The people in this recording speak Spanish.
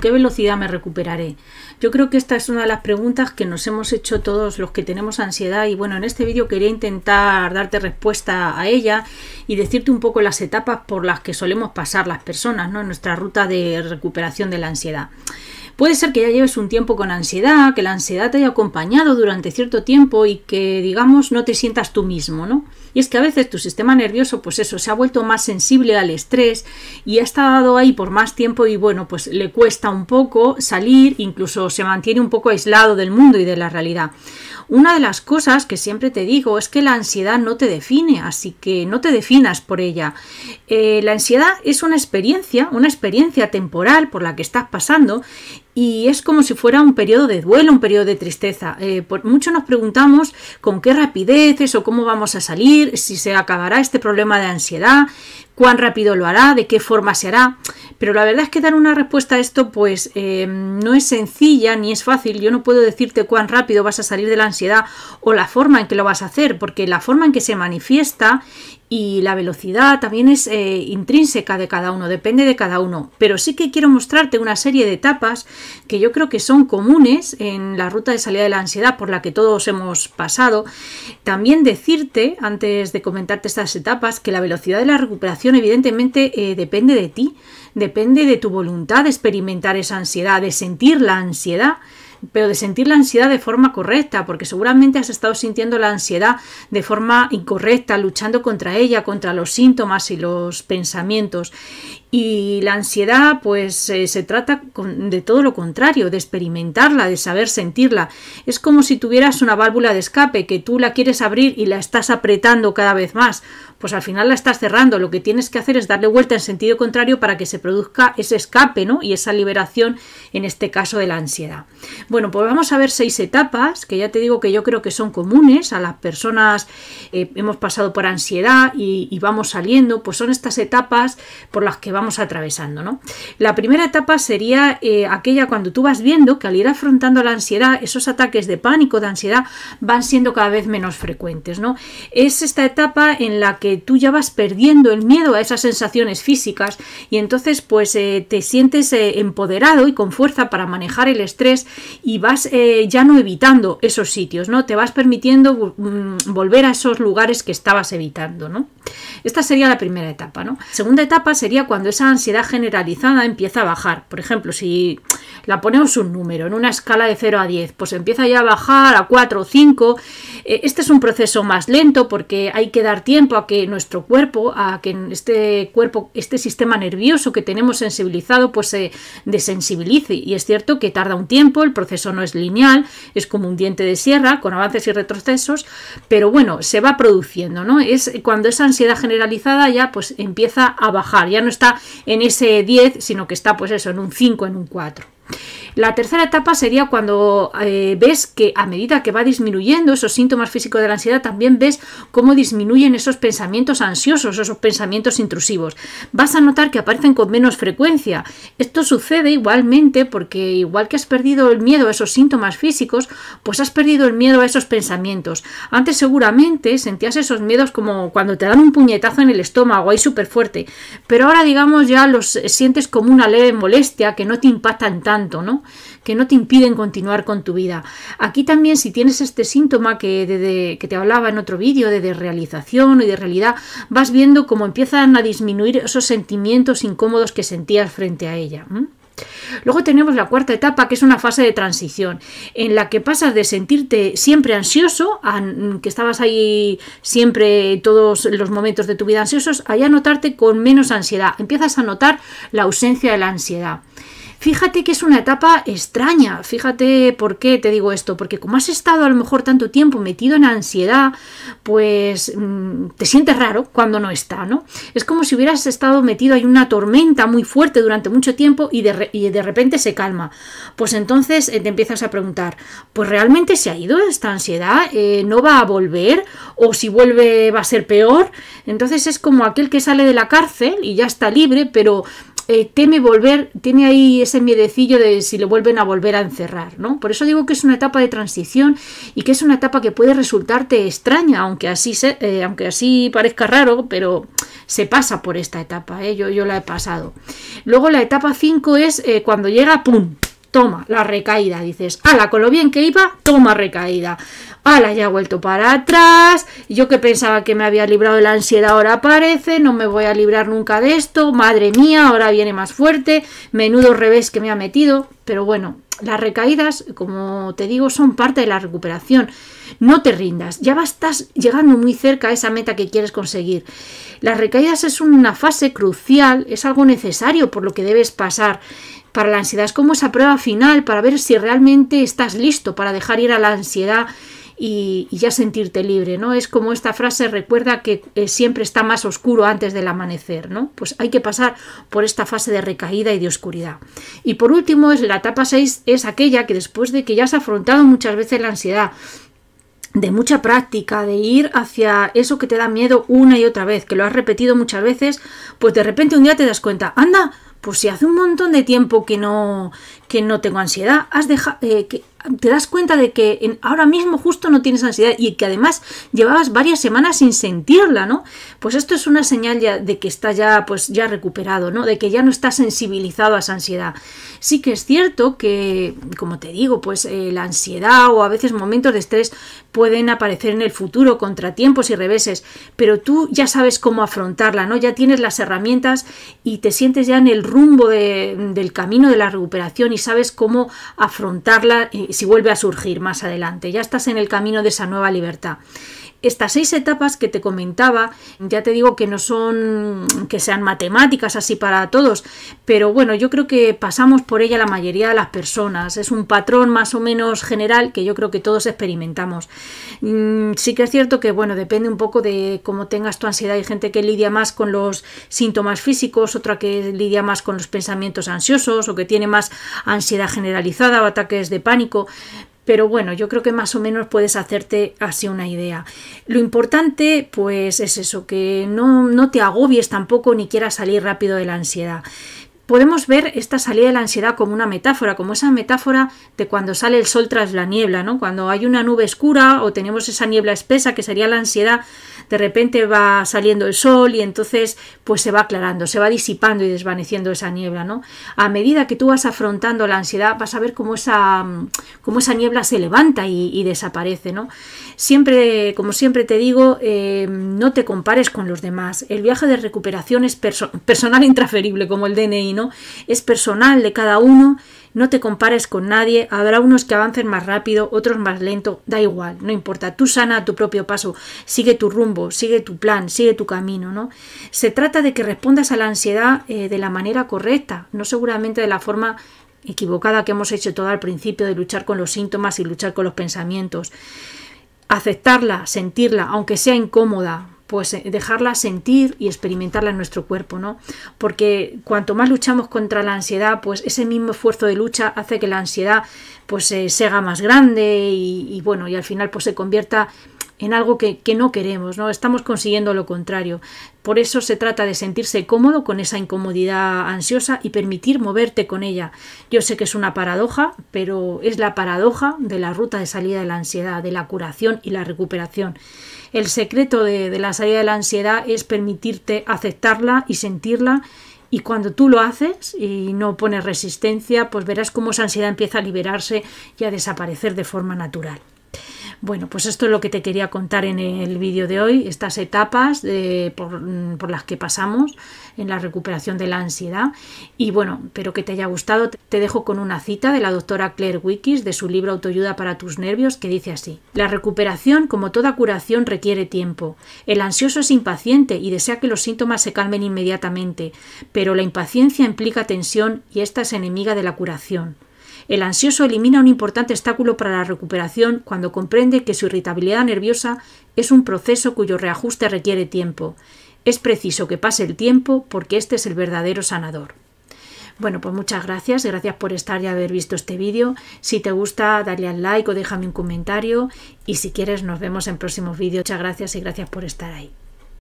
qué velocidad me recuperaré? Yo creo que esta es una de las preguntas que nos hemos hecho todos los que tenemos ansiedad y bueno, en este vídeo quería intentar darte respuesta a ella y decirte un poco las etapas por las que solemos pasar las personas ¿no? en nuestra ruta de recuperación de la ansiedad. Puede ser que ya lleves un tiempo con ansiedad, que la ansiedad te haya acompañado durante cierto tiempo y que, digamos, no te sientas tú mismo, ¿no? Y es que a veces tu sistema nervioso, pues eso, se ha vuelto más sensible al estrés y ha estado ahí por más tiempo y bueno, pues le cuesta un poco salir, incluso se mantiene un poco aislado del mundo y de la realidad. Una de las cosas que siempre te digo es que la ansiedad no te define, así que no te definas por ella. Eh, la ansiedad es una experiencia, una experiencia temporal por la que estás pasando y es como si fuera un periodo de duelo, un periodo de tristeza. Eh, por mucho nos preguntamos con qué rapidez o cómo vamos a salir, si se acabará este problema de ansiedad, cuán rápido lo hará, de qué forma se hará. Pero la verdad es que dar una respuesta a esto pues eh, no es sencilla ni es fácil. Yo no puedo decirte cuán rápido vas a salir de la ansiedad o la forma en que lo vas a hacer, porque la forma en que se manifiesta y la velocidad también es eh, intrínseca de cada uno, depende de cada uno. Pero sí que quiero mostrarte una serie de etapas que yo creo que son comunes en la ruta de salida de la ansiedad por la que todos hemos pasado. También decirte, antes de comentarte estas etapas, que la velocidad de la recuperación evidentemente eh, depende de ti, depende de tu voluntad de experimentar esa ansiedad, de sentir la ansiedad pero de sentir la ansiedad de forma correcta, porque seguramente has estado sintiendo la ansiedad de forma incorrecta, luchando contra ella, contra los síntomas y los pensamientos. Y la ansiedad, pues eh, se trata de todo lo contrario, de experimentarla, de saber sentirla. Es como si tuvieras una válvula de escape que tú la quieres abrir y la estás apretando cada vez más pues al final la estás cerrando. Lo que tienes que hacer es darle vuelta en sentido contrario para que se produzca ese escape ¿no? y esa liberación, en este caso, de la ansiedad. Bueno, pues vamos a ver seis etapas que ya te digo que yo creo que son comunes a las personas. Eh, hemos pasado por ansiedad y, vamos saliendo, pues son estas etapas por las que vamos atravesando. ¿no? La primera etapa sería eh, aquella cuando tú vas viendo que al ir afrontando la ansiedad, esos ataques de pánico, de ansiedad, van siendo cada vez menos frecuentes. ¿no? Es esta etapa en la que eh, tú ya vas perdiendo el miedo a esas sensaciones físicas y entonces pues eh, te sientes eh, empoderado y con fuerza para manejar el estrés y vas ya no evitando esos sitios, ¿no? Te vas permitiendo mm, volver a esos lugares que estabas evitando, ¿no? Esta sería la primera etapa, ¿no? Segunda etapa sería cuando esa ansiedad generalizada empieza a bajar. Por ejemplo, si la ponemos un número, en una escala de 0 a 10, pues empieza ya a bajar a 4 o 5. Eh, este es un proceso más lento porque hay que dar tiempo a que nuestro cuerpo, a que este cuerpo, este sistema nervioso que tenemos sensibilizado, pues se desensibilice. Y es cierto que tarda un tiempo, el proceso no es lineal, es como un diente de sierra, con avances y retrocesos, pero bueno, se va produciendo, ¿no? Es cuando esa ansiedad generalizada ya pues empieza a bajar, ya no está en ese 10, sino que está pues eso, en un 5, en un 4. La tercera etapa sería cuando eh, ves que a medida que va disminuyendo esos síntomas físicos de la ansiedad, también ves cómo disminuyen esos pensamientos ansiosos, esos pensamientos intrusivos. Vas a notar que aparecen con menos frecuencia. Esto sucede igualmente porque igual que has perdido el miedo a esos síntomas físicos, pues has perdido el miedo a esos pensamientos. Antes seguramente sentías esos miedos como cuando te dan un puñetazo en el estómago, ahí súper fuerte, pero ahora digamos ya los eh, sientes como una leve molestia que no te impactan tanto, ¿no? que no te impiden continuar con tu vida. Aquí también si tienes este síntoma que, que te hablaba en otro vídeo de desrealización y de realidad, vas viendo cómo empiezan a disminuir esos sentimientos incómodos que sentías frente a ella. Luego tenemos la cuarta etapa, que es una fase de transición, en la que pasas de sentirte siempre ansioso, mm, que estabas ahí siempre todos los momentos de tu vida ansiosos, a ya notarte con menos ansiedad. Empiezas a notar la ausencia de la ansiedad. Fíjate que es una etapa extraña, fíjate por qué te digo esto, porque como has estado a lo mejor tanto tiempo metido en ansiedad, pues mm, te sientes raro cuando no está, ¿no? Es como si hubieras estado metido, en una tormenta muy fuerte durante mucho tiempo y de, repente se calma. Pues entonces eh, te empiezas a preguntar, pues realmente se ha ido esta ansiedad, eh, no va a volver o si vuelve va a ser peor. Entonces es como aquel que sale de la cárcel y ya está libre, pero eh, teme volver, tiene ahí ese miedecillo de si lo vuelven a volver a encerrar, ¿no? Por eso digo que es una etapa de transición y que es una etapa que puede resultarte extraña, aunque así, se, eh, aunque así parezca raro, pero se pasa por esta etapa, ¿eh? yo, yo la he pasado. Luego la etapa 5 es cuando llega, ¡pum!, toma, la recaída, dices, ala, con lo bien que iba, toma recaída, ala, ya he vuelto para atrás, yo que pensaba que me había librado de la ansiedad, ahora aparece, no me voy a librar nunca de esto, madre mía, ahora viene más fuerte, menudo revés que me ha metido, pero bueno, las recaídas, como te digo, son parte de la recuperación. No te rindas, ya estás llegando muy cerca a esa meta que quieres conseguir. Las recaídas es una fase crucial, es algo necesario por lo que debes pasar. Para la ansiedad es como esa prueba final para ver si realmente estás listo para dejar ir a la ansiedad y, ya sentirte libre, ¿no? Es como esta frase recuerda que eh, siempre está más oscuro antes del amanecer, ¿no? Pues hay que pasar por esta fase de recaída y de oscuridad. Y por último, es la etapa 6 es aquella que después de que ya has afrontado muchas veces la ansiedad, de mucha práctica, de ir hacia eso que te da miedo una y otra vez, que lo has repetido muchas veces, pues de repente un día te das cuenta, anda, pues si hace un montón de tiempo que no, que no tengo ansiedad, has dejado, eh, que te das cuenta de que ahora mismo justo no tienes ansiedad y que además llevabas varias semanas sin sentirla, ¿no? Pues esto es una señal ya de que está ya, pues ya recuperado, ¿no? De que ya no está sensibilizado a esa ansiedad. Sí que es cierto que, como te digo, pues eh, la ansiedad o a veces momentos de estrés pueden aparecer en el futuro, contratiempos y reveses, pero tú ya sabes cómo afrontarla, ¿no? Ya tienes las herramientas y te sientes ya en el rumbo del camino de la recuperación y sabes cómo afrontarla. Eh, y si vuelve a surgir más adelante. Ya estás en el camino de esa nueva libertad. Estas seis etapas que te comentaba, ya te digo que no son que sean matemáticas así para todos, pero bueno, yo creo que pasamos por ella la mayoría de las personas. Es un patrón más o menos general que yo creo que todos experimentamos. Mm, sí que es cierto que, bueno, depende un poco de cómo tengas tu ansiedad. Hay gente que lidia más con los síntomas físicos, otra que lidia más con los pensamientos ansiosos o que tiene más ansiedad generalizada o ataques de pánico pero bueno, yo creo que más o menos puedes hacerte así una idea. Lo importante pues es eso, que no, no te agobies tampoco ni quieras salir rápido de la ansiedad podemos ver esta salida de la ansiedad como una metáfora, como esa metáfora de cuando sale el sol tras la niebla, ¿no? Cuando hay una nube oscura o tenemos esa niebla espesa que sería la ansiedad, de repente va saliendo el sol y entonces pues se va aclarando, se va disipando y desvaneciendo esa niebla, ¿no? A medida que tú vas afrontando la ansiedad, vas a ver cómo esa, cómo esa niebla se levanta y, desaparece, ¿no? Siempre, como siempre te digo, eh, no te compares con los demás. El viaje de recuperación es personal intraferible, como el DNI, ¿no? es personal de cada uno, no te compares con nadie, habrá unos que avancen más rápido, otros más lento, da igual, no importa, tú sana a tu propio paso, sigue tu rumbo, sigue tu plan, sigue tu camino, ¿no? Se trata de que respondas a la ansiedad eh, de la manera correcta, no seguramente de la forma equivocada que hemos hecho todo al principio de luchar con los síntomas y luchar con los pensamientos aceptarla, sentirla, aunque sea incómoda, pues eh, dejarla sentir y experimentarla en nuestro cuerpo, ¿no? Porque cuanto más luchamos contra la ansiedad, pues ese mismo esfuerzo de lucha hace que la ansiedad pues se haga más grande y, bueno, y al final pues se convierta en algo que no queremos, ¿no? Estamos consiguiendo lo contrario. Por eso se trata de sentirse cómodo con esa incomodidad ansiosa y permitir moverte con ella. Yo sé que es una paradoja, pero es la paradoja de la ruta de salida de la ansiedad, de la curación y la recuperación. El secreto de, la salida de la ansiedad es permitirte aceptarla y sentirla y cuando tú lo haces y no pones resistencia, pues verás cómo esa ansiedad empieza a liberarse y a desaparecer de forma natural. Bueno, pues esto es lo que te quería contar en el vídeo de hoy, estas etapas mm, por, las que pasamos en la recuperación de la ansiedad. Y bueno, espero que te haya gustado. Te dejo con una cita de la doctora Claire Wickis de su libro Autoayuda para tus nervios que dice así. La recuperación, como toda curación, requiere tiempo. El ansioso es impaciente y desea que los síntomas se calmen inmediatamente, pero la impaciencia implica tensión y esta es enemiga de la curación. El ansioso elimina un importante obstáculo para la recuperación cuando comprende que su irritabilidad nerviosa es un proceso cuyo reajuste requiere tiempo. Es preciso que pase el tiempo porque este es el verdadero sanador. Bueno, pues muchas gracias, gracias por estar y haber visto este vídeo. Si te gusta, dale al like o déjame un comentario y si quieres nos vemos en próximos vídeos. Muchas gracias y gracias por estar ahí.